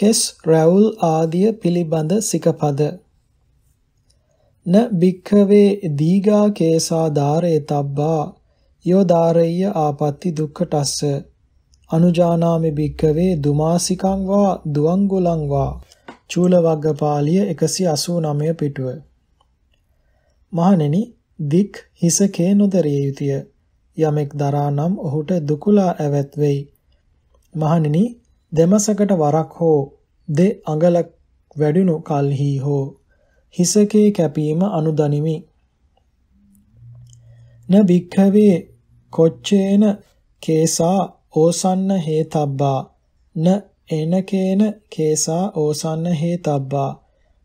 කෙස් රැවුල් ආදිය පිළිබඳ සිකපද න භික්ඛවේ දීඝා කේසා ධාරේ තබ්බා යෝ ධාරෙය්‍ය ආපත්‍ති දුක්ඛටස්ස අනුජානාමි භික්ඛවේ දුමාසිකං වා දුවංගුලං වා චූලවග්ගපාලිය 189 පිටුව මහණෙනි දික් හිසකේ නොදරිය යුතුය යමෙක් දරානම් ඔහුට දුකලා ඇවත් වෙයි මහණෙනි දෙමසකට වරක් හෝ දෙ අඟලක් වැඩුණු කල්හි හෝ හිසකේ කැපීම අනුදනිමි. න භික්ඛවේ කොච්චේන කේසා ඕසන්න හේතබ්බා න එනකේන කේසා ඕසන්න හේතබ්බා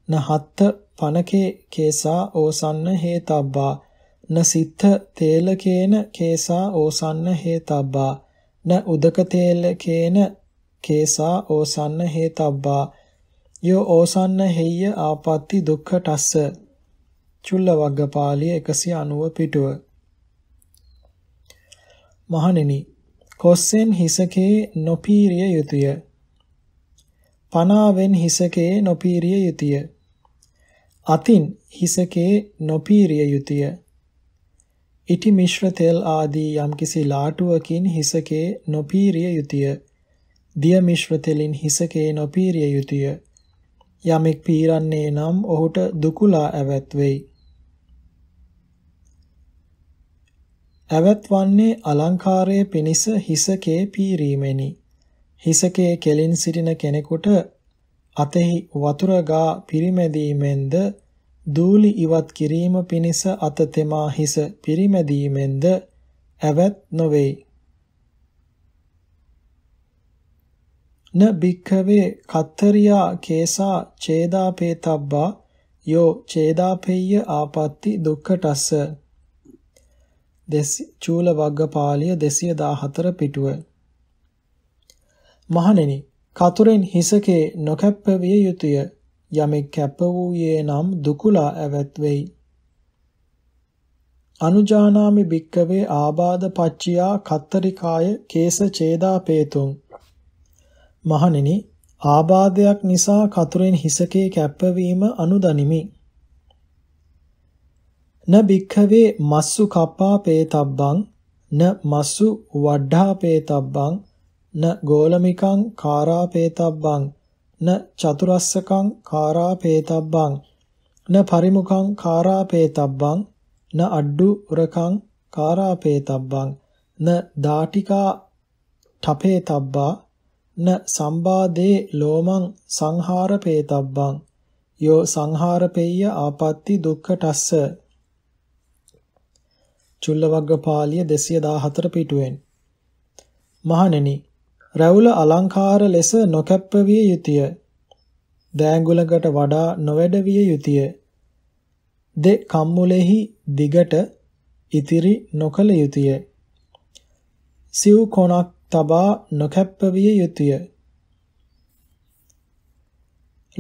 න හත්ත පනකේ කේසා ඕසන්න හේතබ්බා න සිත්ත තේලකේන කේසා ඕසන්න හේතබ්බා න උදක තේලකේන කේසා ඕසන්න හේතබ්බා යෝ ඕසන්න හෙය්‍ය ආපatti දුක්ඛ ටස්ස චුල්ලවග්ගපාලිය 190 පිටුව මහණෙනි කොස්සෙන් හිසකේ නොපීරිය යුතුය පනාවෙන් හිසකේ නොපීරිය යුතුය අතින් හිසකේ නොපීරිය යුතුය ඉටි මිශ්‍ර තෙල් ආදී යම්කිසි ලාටුවකින් හිසකේ නොපීරිය යුතුය දිය මිශ්‍රතෙලින් හිසකේ නොපීරිය යුතුය. යමෙක් පීරන්නේ නම් ඔහුට දුකුලා ඇවත් වෙයි. ඇවත් වන්නේ අලංකාරයේ පිනිස හිසකේ පීරීමෙනි. හිසකේ කෙලින් සිටින කෙනෙකුට අතෙහි වතුර ගා පිරිමැදීමෙන්ද දූලි ඉවත් කිරීම පිණිස අත තෙමා හිස පිරිමැදීමෙන්ද ඇවත් නොවේ. න භික්ඛවේ කත්තරියා කේසා ඡේදාපේතබ්බා යෝ ඡේදාපේය ආපatti දුක්ඛටස්ස දෙස් චූල වග්ගපාලිය 214 පිටුව මහණෙනි කතුරෙන් හිසකේ නොකැප්පවිය යුතුය යමෙක් කැප වූයේ නම් දුකුලා ඇවත් වෙයි අනුජානාමි භික්කවේ ආබාධ පච්චියා කත්තරිකාය කේස ඡේදාපේතුං මහණෙනි ආබාධයක් නිසා කතුරෙන් හිසකේ කැප්පවීම අනුදනිමි. න භික්ඛවේ මස්සු කප්පා පේතබ්බං න මස්සු වඩ්ඩා පේතබ්බං න ගෝලමිකං කාරා පේතබ්බං න චතුරස්සකං කාරා පේතබ්බං න පරිමුඛං කාරා පේතබ්බං න අඩ්ඩු උරකං කාරා පේතබ්බං න දාටිකා ඨපේතබ්බා න සම්බාධේ ලෝමං සංහාරපේතබ්බං යෝ සංහාරපේය ආපත්‍ති දුක්ඛටස්ස චුල්ලවග්ගපාලිය 214 පිටුවෙන් මහණෙනි රැවුල අලංකාර ලෙස නොකැප්ප විය යුතුය දෑඟුලකට වඩා නොවැඩ විය යුතුය දෙ කම්මුලෙහි දිගට ඉතිරි නොකල යුතුය සිව් කොණක් තබා නොකැප්පවිය යුතුය.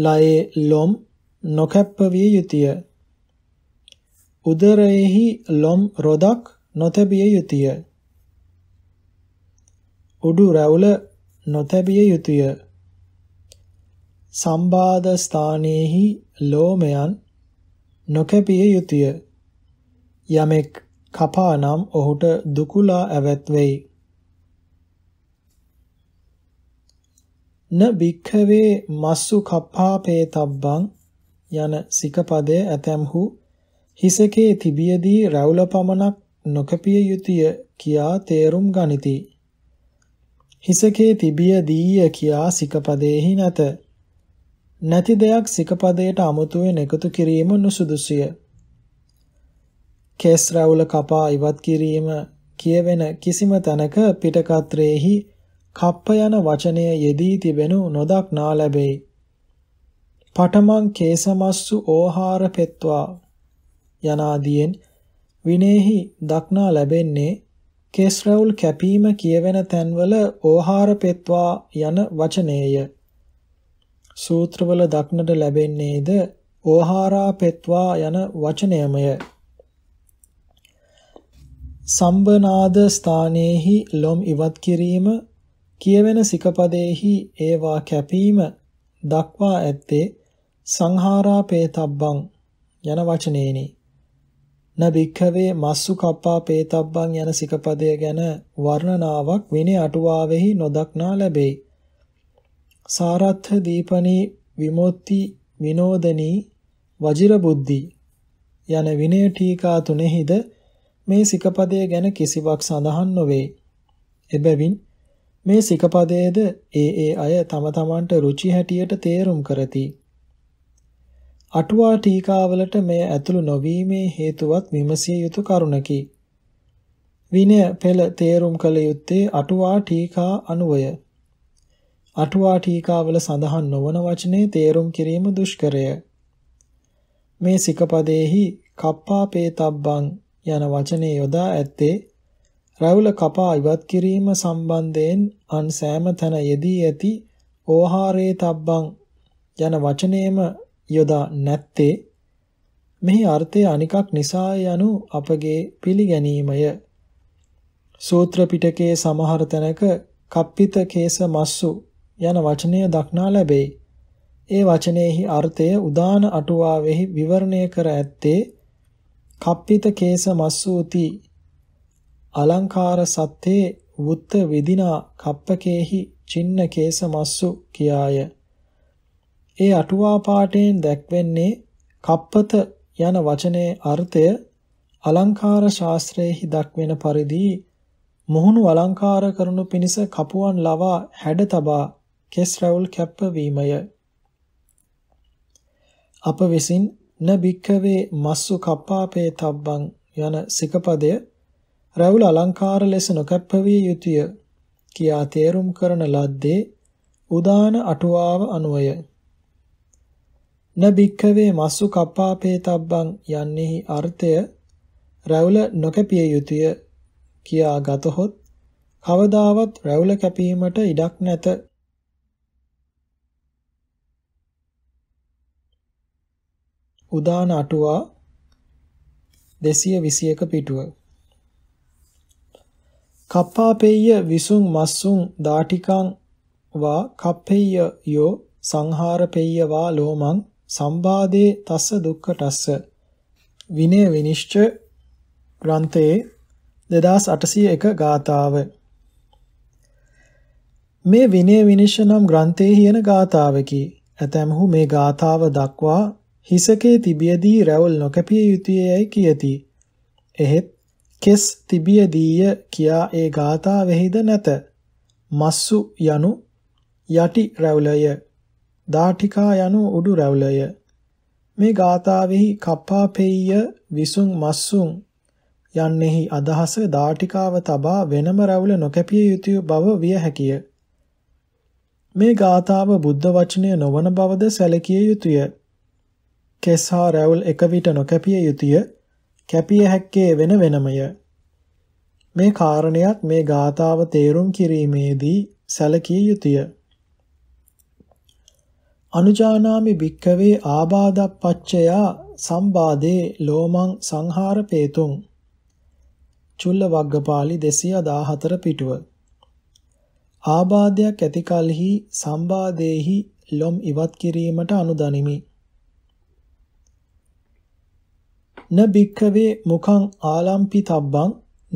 ලයේ ලොම් නොකැප්පවිය යුතුය. උදරයෙහි ලොම් රොදක් නොතැබිය යුතුය. උඩු රැවුල නොතැබිය යුතුය. සම්බාධ ස්ථානයේහි ලෝමයන් නොකැපිය යුතුය. යමෙක් කපානම් ඔහුට දුකුලා ඇවැත් වෙයි. න භික්ඛවේ මස්සු කප්පාපේතබ්බං යන සිකපදයේ ඇතැම්හු හිසකේ තිබියදී රැවුල පමණක් නොකපිය යුතුය කියා තේරුම් ගනිති. හිසකේ තිබියදීය කියා සිකපදයේහි නැත. නැති දෙයක් සිකපදයට අමුතුවෙන් එකතු කිරීම නුසුදුසුය. කේස් රැවුල කපා ඉවත් කිරීම කියවෙන කිසිම තැනක පිටකත්‍රයේහි කප්ප යන වචනය යෙදී තිබෙනු නොදක්නා ලැබෙයි. පඨමං කේසමස්සු ඕහාර පෙත්වා යනාදීන් විනේහි දක්නා ලැබෙන්නේ කෙස් රැවුල් කැපීම කියවෙන තැන්වල ඕහාර පෙත්වා යන වචනේය. සූත්‍රවල දක්නට ලැබෙන්නේද ඕහාරා පෙත්වා යන වචනයමය. සම්බනාද ස්ථානයේහි ලොම් ඉවත් කිරීම කියවෙන සිකපදෙහි ඒවා කැපීම දක්වා ඇත්තේ සංහාරාපේතබ්බං යන වචනේනි. න භික්ඛවේ මස්සු කප්පා පේතබ්බං යන සිකපදය ගැන වර්ණනාවක් විනය අටුවාවෙහි නොදක්නා ලැබේ. සාරත්ථ දීපනී විමුක්ති විනෝදනී වජිර බුද්ධි යන විනය ටීකා තුනෙහිද මේ සිකපදය ගැන කිසිවක් සඳහන් නොවේ. එබැවින් මේ සිකපදයේද ඒ ඒ අය තම තමන්ට රුචි හැටියට තේරුම් කරති. අටුවා ටීකාවලට මෙය ඇතුළු නොවීමේ හේතුවත් විමසිය යුතු කරුණකි. විනය පෙළ තේරුම් කළ යුත්තේ අටුවා ටීකා අනුවය. අටුවා ටීකාවල සඳහන් නොවන වචනේ තේරුම් කිරීම දුෂ්කරය. මේ සිකපදෙහි කප්පාපේතබ්බං යන වචනේ යොදා ඇත්තේ රැවුල කපා ඉවත් කිරීම සම්බන්ධයෙන් අන් සෑම තැන යෙදී ඇති ඕහාරේ තබ්බං යන වචනයේම යොදා නැත්තේ මෙහි අර්ථය අනිකක් නිසා යනු අපගේ පිළිගැනීමය. සූත්‍ර පිටකයේ සමහර තැනක කප්පිත කේස මස්සු යන වචනය දක්නා ලැබේ. ඒ වචනයෙහි අර්ථය උදාන අටුවාවෙහි විවරණය කර ඇත්තේ කප්පිත කේස මස්සූති අලංකාර සත්තේ වුත්ත වෙදිනා කප්පකේහි චින්න කේස මස්සු කියාය. ඒ අටුවා පාඨයෙන් දැක්වෙන්නේ කප්පත යන වචනේ අර්ථය අලංකාර ශාස්ත්‍රයේහි දක්වන පරිදි මුහුණු අලංකාර කරනු පිණිස කපුවන් ලවා හැඩ තබා කෙස් රැවුල් කැප්ප වීමය. අප විසින් න භික්කවේ මස්සු කප්පාපේ තබ්බං යන සිකපදය රැවුල අලංකාර ලෙස නොකැප්පවිය යුතුය කියා තේරුම් කරන ලද්දේ උදාන අටුවාව අනුවය. නබික්කවේ මස්සු කප්පාපේතබ්බං යන්නේහි අර්ථය රැවුල නොකැපිය යුතුය කියා ගතහොත් කවදාවත් රැවුල කැපීමට ඉඩක් නැත. උදාන අටුවා 221 පිටුව කප්පාපෙය්‍ය විසුං මස්සුං දාටිකං වා කප්පෙය්‍ය යෝ සංහාරපෙය්‍ය වා ලෝමං සම්බාධේ තස්ස දුක්ඛ තස්ස විනය විනිශ්චය ග්‍රන්ථයේ 2801 ගාථාව මේ විනය විනිශ්චය නම් ග්‍රන්ථයේ කියන ගාථාවකි. ඇතැම්හු මේ ගාථාව දක්වා හිසකේ තිබියදී රැවුල් නොකැපිය යුතුයයි කියති. එහෙත් කෙස් තිබියදීය කියා ඒ ගාථාවෙහිද නැත. මස්සු යනු යටි රැවුලය. දාඨිකා යනු උඩු රැවුලය. මේ ගාථාවෙහි කප්පාපෙය්‍ය විසුන් මස්සුන් යන්නෙහි අදහස දාඨිකාව තබා වෙනම රැවුල නොකැපිය යුතු බව විය හැකිය. මේ ගාථාව බුද්ධ වචනය නොවන බවද සැලකිය යුතුය. කෙස් හා රැවුල් එක විට නොකැපිය යුතුය. කැපිය හැක්කේ වෙන වෙනමය. මේ කාරණයත් මේ ගාථාව තේරුම් කිරීමේදී සැලකිය යුතුය. අනුජානාමි භික්කවේ ආබාධපච්චයා සම්බාධේ ලෝමං සංහාර පේතුම් චුල්ල වග්ගපාලි 214 පිටුව ආබාධයක් ඇති කලෙහි සම්බාධේහි ලොම් ඉවත් කිරීමට අනුදනිමි න භික්ඛවේ මුඛං ආලම්පි තබ්බං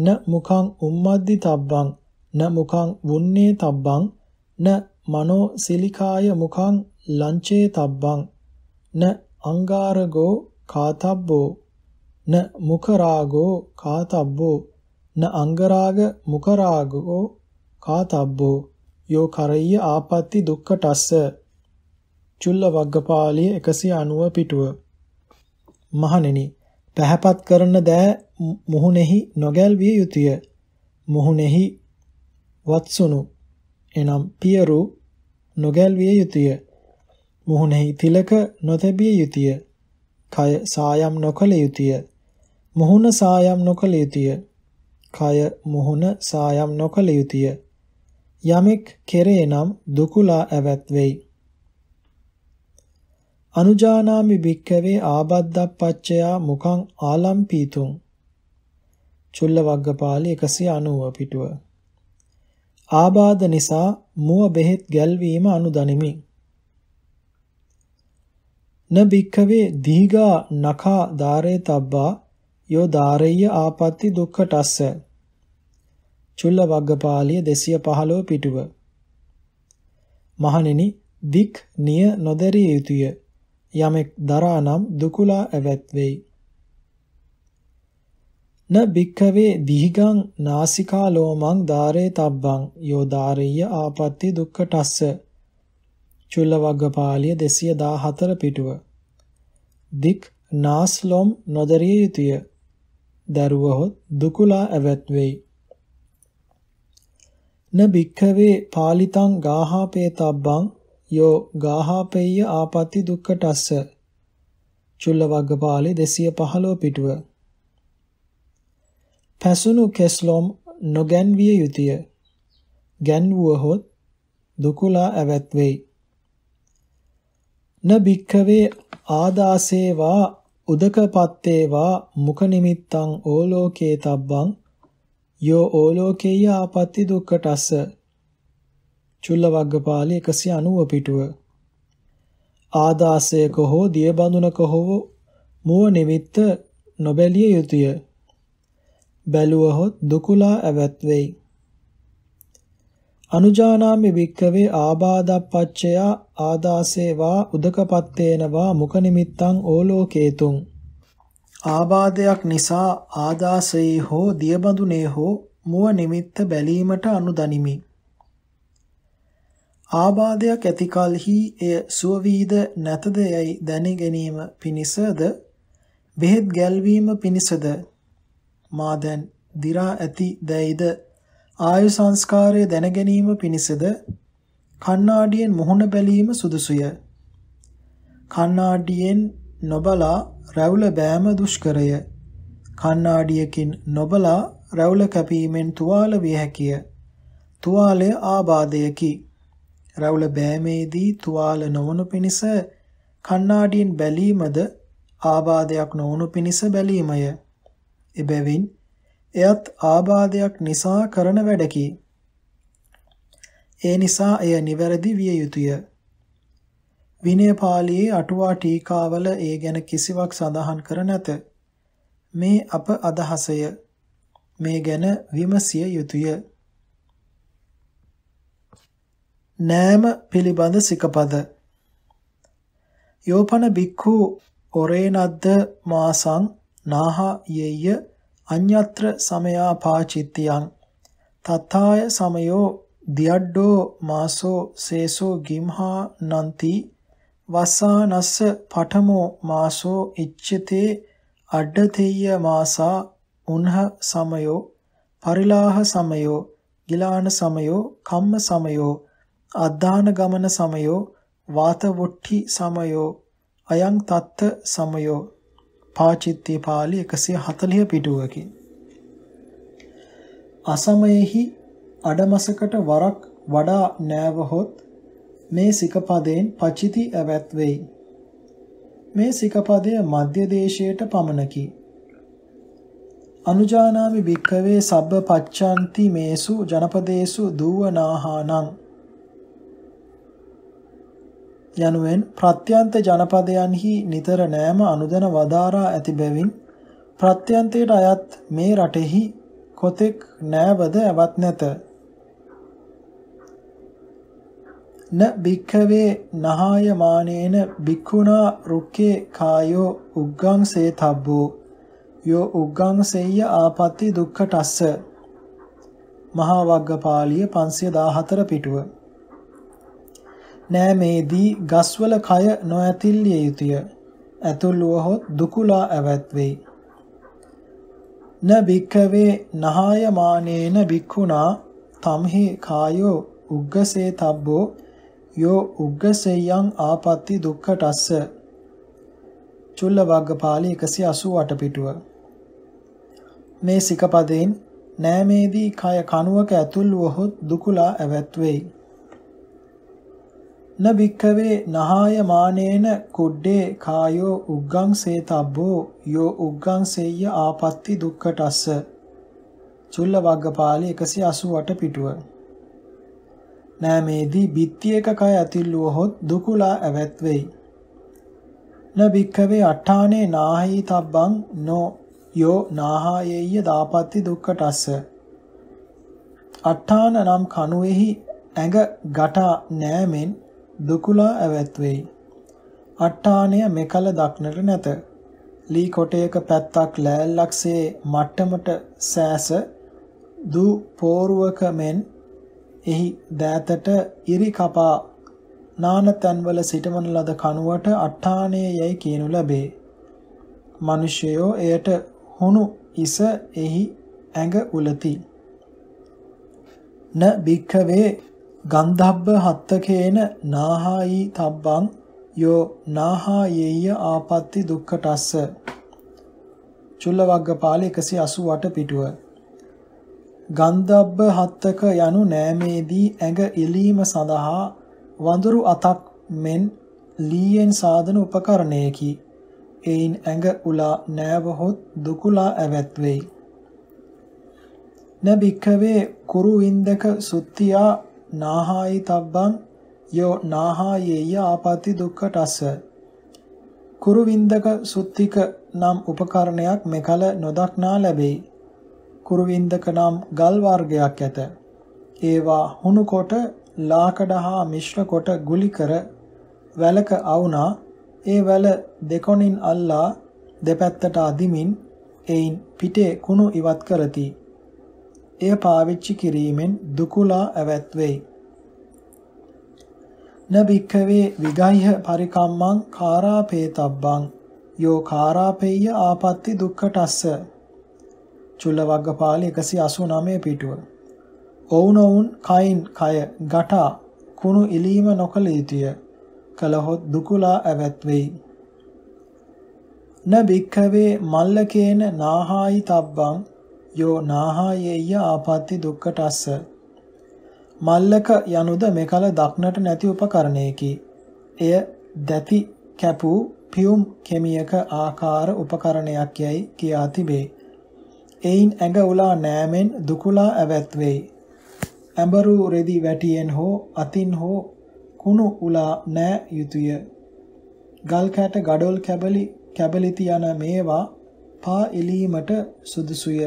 න මුඛං උම්මද්දි තබ්බං න මුඛං වුන්නේ තබ්බං න මනෝ සිලිකාය මුඛං ලංචේ තබ්බං න අංගාරගෝ කාතබ්බෝ න මුඛරාගෝ කාතබ්බෝ න අංගරාග මුඛරාගෝ කාතබ්බෝ යෝ කරය්‍ය ආපatti දුක්ඛ ටස්ස චුල්ල වග්ගපාලිය 190 පිටුව මහණෙනි පැහැපත් කරන දෑ මුහුණෙහි නොගැල්විය යුතුය. මුහුණෙහි වත්සුණු එනම් පියරු නොගැල්විය යුතුය. මුහුණෙහි තිලක නොතැබිය යුතුය. කය සායම් නොකළ යුතුය. මුහුණ සායම් නොකළ යුතුය. කය මුහුණ සායම් නොකළ යුතුය. යමෙක් කෙරේ නම් දුකුලා ඇවත් වෙයි. අනුජානාමි භික්ඛවේ ආබද්ධප්පච්චයා මුඛං ආලම්පීතුං චුල්ලවග්ගපාලි 190 පිටුව ආබාධ නිසා මුව බෙහෙත් ගැල්වීම අනුදනිමි න භික්ඛවේ දීඝා නඛා ධාරේ තබ්බා යෝ ධාරෙය්‍ය ආපත්‍ති දුක්ඛටස්ස චුල්ලවග්ගපාලිය 215 පිටුව මහණෙනි දික් නිය නොදැරිය යුතුය යමෙක් දරානම් දුකුලා ඇවත් වෙයි. න භික්ඛවේ දිහිගං නාසිකා ලෝමං ධාරේ තබ්බං යෝ ධාරෙය්‍ය ආපත්‍ති දුක්ඛටස්ස චුල්ලවග්ගපාලිය 214 පිටුව දික් නාස්ලොම් නොදරිය යුතුය දරුවහොත් දුකුලා ඇවත් වෙයි න භික්ඛවේ පාලිතං ගාහාපේ තබ්බං යෝ ගාහාපෙය්‍ය ආපatti දුක්ඛටස්ස චුල්ලවග්ගපාලේ 215 පිටුව පැසුණු කෙස්ලොම් නොගැන්විය යුතුය ගැන්වුවහොත් දුකලා ඇවත් වෙයි න භික්ඛවේ ආදාසේවා උදකපත්තේවා මුඛ නිමිත්තං ඕලෝකේ තබ්බං යෝ ඕලෝකේය ආපatti දුක්ඛටස්ස චුල්ලවග්ගපාලි 190 පිටුව ආදාසයක හෝ දියබඳුනක හෝ මුව නිමිත්ත නොබැලිය යුතුය බැලුවහොත් දුකුලා ඇවත් වෙයි අනුජානාමි වික්කවේ ආබාධප්පච්චය ආදාසේවා උදකපත්තේනවා මුඛ නිමිත්තං ඕලෝකේතුං ආබාධයක් නිසා ආදාසෙයි හෝ දියබඳුනේ හෝ මුව නිමිත්ත බැලීමට අනුදනිමි ආබාධයක් ඇති කලෙහි එය සුව වීද නැතද යයි දැන ගැනීම පිණිසද බෙහෙත් ගැල්වීම පිණිසද මා දැන් දි รา ඇති දැයිද ආයු සංස්කාරය දැන ගැනීම පිණිසද කණ්ණාඩියෙන් මුහුණ බැලීම සුදුසුය කණ්ණාඩියෙන් නොබලා රැවුල බෑම දුෂ්කරය කණ්ණාඩියකින් නොබලා රැවුල කැපීමෙන් තුවාල විය හැකිය තුවාලය ආබාධයකි රැවුල බෑමේදී තුවාල නොවනු පිණිස කණ්ණාඩියෙන් බැලීමද ආබාධයක් නොවනු පිණිස බැලීමය. එබැවින් එයත් ආබාධයක් නිසා කරන වැඩකි. ඒ නිසා එය නිවැරදි විය යුතුය. විනය පාළියේ අටුවා ටීකාවල ඒ ගැන කිසිවක් සඳහන් කර නැත. මේ අප අදහසය. මේ ගැන විමසිය යුතුය. නෑම පිළිබඳ සිකපද යෝපන බික්ඛු ඔරේනද්ද මාසං නාහ යෙය්‍ය අඤ්ඤත්‍ර සමයා පාචිත්‍යං තත්තාය සමයෝ දියඩ්ඩෝ මාසෝ සේසෝ ගිම්හා නන්ති වස්සානස්ස පඨමෝ මාසෝ ඉච්ඡතේ අඩ්ඩතේය මාසා උන්හ සමයෝ පරිලාහ සමයෝ ගිලාන සමයෝ කම්ම සමයෝ අද්දාන ගමන සමයෝ වාතවොට්ටි සමයෝ අයං තත්ත සමයෝ පාචිත්‍ය පාළි 140 පිටුවකින් අසමයෙහි අඩමසකට වරක් වඩා නෑවහොත් මේ සිකපදයෙන් පචිති ඇවැත් වෙයි. මේ සිකපදය මධ්‍ය දේශයට පමණකි. අනුජානාමි භික්කවේ සබ්බ පච්චාන්ති මේසු ජනපදේසු දූවනාහානං යනුවෙන් ප්‍රත්‍යන්ත ජනපදයන්හි නිතර නෑම අනුදැන වදාරා ඇති බැවින් ප්‍රත්‍යන්තයට අයත් මේ රටෙහි කොතෙක් නෑවද ඇවත් නැත. න භික්ඛවේ නහාය මානේන භික්ඛුනා රුක්කේ කායෝ උග්ගං සේතබ්බෝ යෝ උග්ගං සෙය්‍ය ආපත්‍ති දුක්ඛ ටස්ස මහා වග්ගපාලිය 514 පිටුව නෑමේදී ගස්වල කය නොඇතිල්ලිය යුතුය. ඇතුල් වුවහොත් දුකුලා ඇවත් වෙයි. න භික්ඛවේ නහායමානේන භික්ඛුනා තම්හි කායෝ උග්ගසේ තබ්බෝ යෝ උග්ගසෙයං ආපත්‍ති දුක්ඛටස්ස චුල්ලවග්ගපාලි 188 පිටුව මේ සිකපදයෙන් නෑමේදී කය කණුවක ඇතුල් වුවහොත් දුකුලා ඇවත් වෙයි න භික්ඛවේ නහාය මානේන කුඩ්ඩේ කායෝ උග්ගං සේතබ්බෝ යෝ උග්ගං සේය ආපත්‍ති දුක්ඛටස්ස චුල්ල වග්ගපාලි 188 පිටුව නෑමේදී බිත්තියක කය ඇතිල්ලුවහොත් දුකුලා ඇවැත් වෙයි න භික්ඛවේ අට්ඨානේ නාහි තබ්බං නෝ යෝ නාහායෙය්‍ය දාපත්‍ති දුක්ඛටස්ස අට්ඨාන නම් කණුවේහි ඇඟ ගටා නෑමෙන් දුකුලා ඇවැත් වෙයි. අට්ටාණය මෙකල දක්නට නැත. ලී කොටයක පැත්තක් ලෑල්ලක්සේ මට්ටමට සෑස දූ පෝරුවක මෙන් එහි දෑතට ඉරි කපා නාන තැන්වල සිටවන ලද කනුවට අට්ඨානය යැයි කියනු ලැබේ. මිනිසයෝ එයට හුණු ඉස එහි ඇඟ උලති. න භික්ඛවේ ගන්ධබ්බ හත්තකේන නාහායි තබ්බං යෝ නාහායේය ආපත්‍ති දුක්ඛටස්ස චුල්ලවග්ගපාල 188 පිටුව ගන්ධබ්බ හත්තක යනු නෑමේදී ඇඟ ඉලීම සඳහා වඳුරු අතක් මෙන් ලීයෙන් සාධන උපකරණයකි එයින් ඇඟ උලා නෑවහොත් දුකුලා ඇවැත්වෙයි නබික්කවේ කුරු වින්දක සුත්තියා නාහායි තබ්බං යෝ නාහායේය ආපති දුක්ඛ ටස්ස කුරුවින්දක සුත්තික නම් උපකරණයක් මෙකල නොදක්නා ලැබේ කුරුවින්දක නම් ගල් වර්ගයක් ඇත ඒවා හුණු කොට ලාකඩ හා මිශ්‍ර කොට ගුලි කර වැලක අවුනා ඒ වැල දෙකොණින් අල්ලා දෙපැත්තට අදිමින් එයින් පිටේ කුණු ඉවත් කරති එය පාවිච්චි කිරීමෙන් දුකුලා ඇවැත් වෙයි. නබික්කවේ විගයිහ පරිකම්මං කාරාපේතබ්බං යෝ කාරාපේය ආපත්‍ති දුක්ඛටස්ස. චුල්ලවග්ගපාල 189 පිටුව. ඔවුනොවුන් කයින් කය ගටා කුණු ඉලීම නොකළ යුතුය. කලහොත් දුකුලා ඇවැත් වෙයි. න භික්ඛවේ මල්ලකේන නාහායි තබ්බං යෝ නාහායේය ආපත්‍ති දුක්කටස්ස මල්ලක යනුද මෙකල දක්නට නැති උපකරණයකි. එය දැති කැපූ පියුම් කෙමියක ආකාර උපකරණයක් යැයි කියා තිබේ. එයින් ඇඟ උලා නෑමෙන් දුකුලා ඇවැත්වෙයි. ඇඹරු රෙදි වැටියෙන් හෝ අතින් හෝ කුණු උලා නෑ යුතුය. ගල් කැට ගඩොල් කැබලි කැබලිති යන මේවා පා එලීමට සුදුසුය.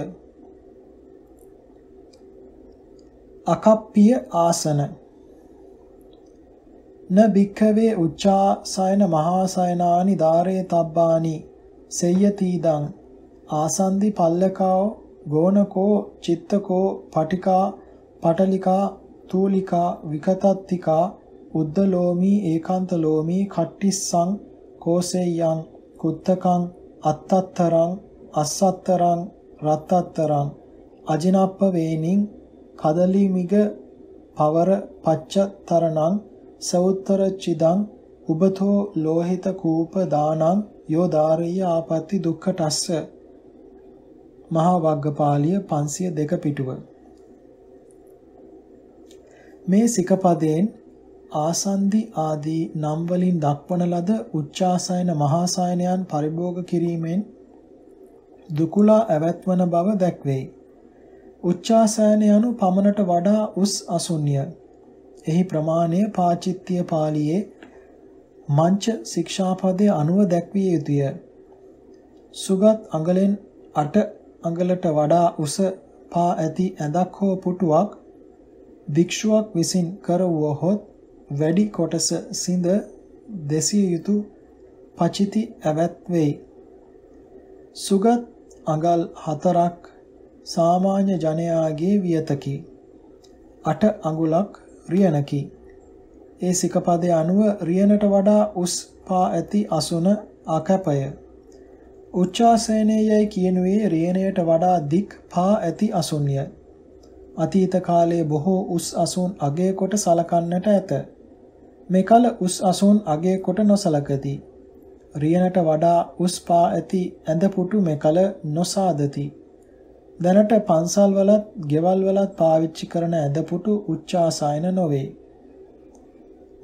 අකප්පිය ආසන න භික්ඛවේ උච්චාසයන මහාසයනානි ධාරේ තබ්බානි සෙය්‍යතිදං ආසන්දි පල්ලකෝ ගෝනකෝ චිත්තකෝ පටිකා පටලිකා තූලිකා විකතත්තිකා උද්දලෝමි ඒකාන්තලෝමි කට්ටිස්සං කෝසෙය්‍යං කුත්තකං අත්තත්තරං අස්සත්තරං රත්තත්තරං අජිනප්ප වේනින් කදලිමිග පවර පච්චතරණං සවුත්තර චිදං උබතෝ ලෝහිත කූප දානං යෝ ධාරී ආපatti දුක්ඛටස්ස මහා වග්ගපාලිය 502 පිටුව මේ සිකපදයෙන් ආසන්දි ආදී නම් වලින් දක්වන ලද උච්චාසයන මහාසයනයන් පරිභෝග කිරීමෙන් දුකුලා ඇවැත්වන බව දැක්වෙයි. උච්චාසයන යනු පමණට වඩා උස් අසුන්්‍ය. එහි ප්‍රමාණය පාචිත්‍ය පාළියේ මංච ශික්ෂාපදය අනුව දැක්විය යුතුය. සුගත් අඟලෙන් අට අඟලට වඩා උස පා ඇති ඇඳක් හෝ පුටුවක් භික්ෂුවක් විසින් කරවුවහොත් වැඩි කොටස සිඳ දෙසිය යුතු පචිති ඇවැත්වෙයි. සුගත් අඟල් හතරක් සාමාන්‍ය ජනයාගේ වියතකි. අට අඟුලක් රියනකි. ඒ සිකපදයේ අනුව රියනට වඩා උස් පා ඇති අසුන අකැපය. උච්චාසනයේයි කියනුවේ රියනයට වඩා දික් පා ඇති අසුන්ය. අතීත කාලයේ බොහෝ උස් අසුන් අගය කොට සලකන්නට ඇත. මෙකල උස් අසුන් අගය කොට නොසලකති. රියනට වඩා උස් පා ඇති ඇඳපුටු මෙකල නොසාදති. දැනට පන්සල් වලත්, ගෙවල් වලත් පාවිච්චි කරන ඇදපුටු උච්චාසයන නොවේ.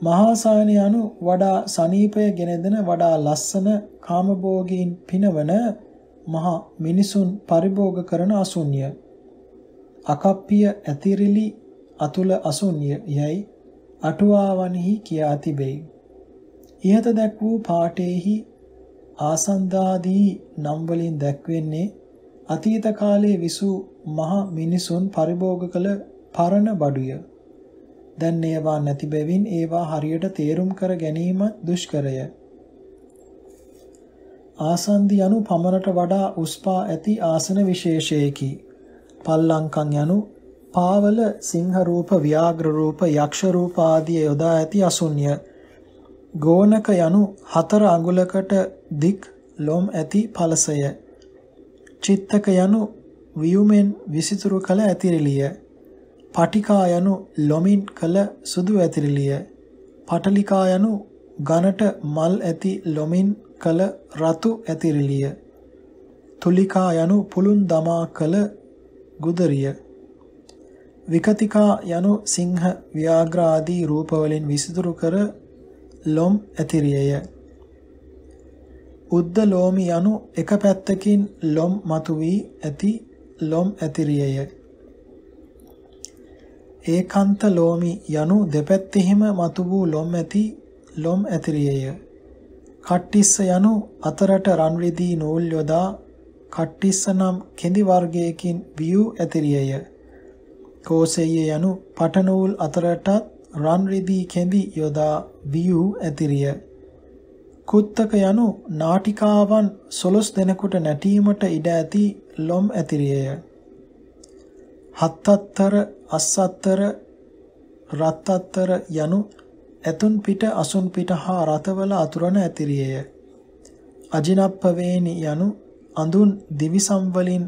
මහාසයන යනු වඩා සනීපය ගෙනදෙන වඩා ලස්සන කාමභෝගීන් පිනවන මහා මිනිසුන් පරිභෝග කරන අසුන්්‍ය. අකප්පිය ඇතිරිලි අතුල අසුන්්‍ය යැයි අටුවාවන්හි කියා තිබෙයි. ইহත දැක් වූ පාඨයේහි ආසන්දාදී නම් වලින් දැක්වෙන්නේ අතීත කාලයේ විසු මහ මිනිසුන් පරිභෝග කළ පරණ බඩුය. දැන් ඒවා නැති බැවින් ඒවා හරියට තේරුම් කර ගැනීම දුෂ්කරය. ආසන්දි යනු පමණට වඩා උස්පා ඇති ආසන විශේෂයකි. පල්ලංකම් යනු පාවල සිංහ රූප, ව්‍යාග්‍ර රූප, යක්ෂ රූප ආදී යොදා ඇති අසුන්‍ය. ගෝනක යනු හතර අඟුලකට දික් ලොම් ඇති පළසය. චිත්තක යනු වියුමෙන් විසිතුරු කළ ඇතිරිලිය. පටිකා යනු ලොමින් කළ සුදු ඇතිරිලිය. පටලිකා යනු ඝනට මල් ඇති ලොමින් කළ රතු ඇතිරිලිය. තුලිකා යනු පුළුන් දමා කළ ගුදරිය. විකතිකා යනු සිංහ ව්‍යාග්‍ර ආදී රූපවලින් විසිතුරු කර ලොම් ඇතිරියය. උද්ද ලෝමි යනු එක පැත්තකින් ලොම් මතුවී ඇති ලොම් ඇතිරියය. ඒකන්ත ලෝමි යනු දෙපැත්තෙහිම මතු වූ ලොම් ඇති ලොම් ඇතිරියය. කට්ටිස්ස යනු අතරට රන්විදී නූල් යොදා කට්ටිස්ස නම් කෙඳි වර්ගයකින් වියු ඇතිරියය. කෝසෙය යනු පටනූල් අතරටත් රන්රිදී කෙඳි යොදා වියු ඇතිරිය. කුත්තක යනු නාටිකාවන් සොළොස් දෙනෙකුට නැටීමට ඉඩ ඇති ලොම් ඇතිරියය. හත්තත්තර අස්සත්තර රත්තත්තර යනු ඇතුන් පිට අසුන් පිට හා රතවල අතුරන ඇතිරියය. අජිනප්පවේනි යනු අඳුන් දිවිසම් වලින්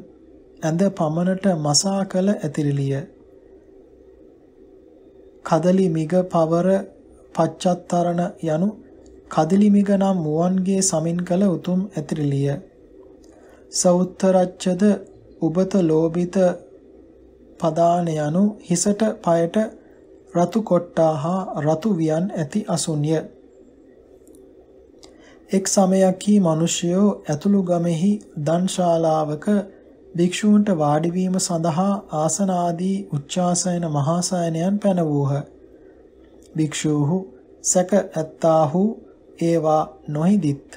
ඇඳ පමණට මසා කළ ඇතිරිලිය. කදලි මිග පවර පච්චත්තරණ යනු කදලිමිග නම් මුවන්ගේ සමින් කළ උතුම් ඇතිරිලිය. සෞත්තරච්ඡද උබත ලෝභිත පදාන යනු හිසට පයට රතු කොට්ටා හා රතු වියන් ඇති අසුන්ය. එක් සමයකී මිනිසයෝ ඇතුළු ගමෙහි දන්ශාලාවක භික්ෂූන්ට වාඩිවීම සඳහා ආසන ආදී උච්චාසයන මහාසයනයන් පැනවූහ. භික්ෂූහු සැක ඇත්තාහු ඒවා නොහිදිත්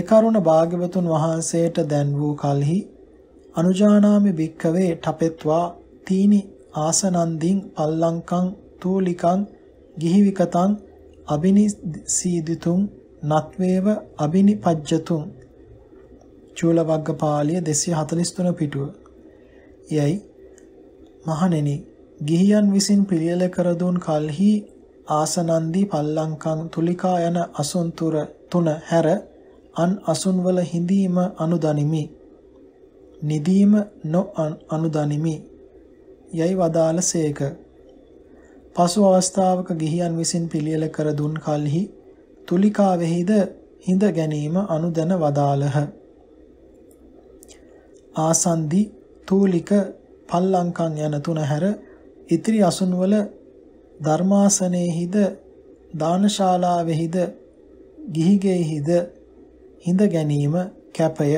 එකරුණ භාග්‍යවතුන් වහන්සේට දැන් වූ කලෙහි අනුජානාමි භික්කවේ ඨපෙත්වා තීනි ආසනන්දින් පල්ලංකං තූලිකං ගිහිවිකතං අබිනිසීදිතුං නත්වේව අබිනිපජ්ජතුං චූලවග්ගපාලිය 243 පිටුව යයි මහණෙනි ගිහියන් විසින් පිළියෙල කර දුන් කලෙහි ආසනන්දී පල්ලංකං තුලිකා යන අසුන්තුර තුන හැර අන් අසුන්වල හිඳීම අනුදනිමි. නිදීම නො අනුදනිමි. යයි වදාළ සේක. පසු අවස්ථාවක ගිහියන් විසින් පිළියෙල කර දුන් කල්හි තුලිකාවෙහිද හිඳ ගැනීම අනුදැන වදාළහ. ආසන්දි තූලික පල්ලංකන් යන තුන හැර ඉතිරි අසුන්වල ධර්මාසනයේහිද දානශාලාවේහිද ගිහිගෙහිද හිඳ ගැනීම කැපය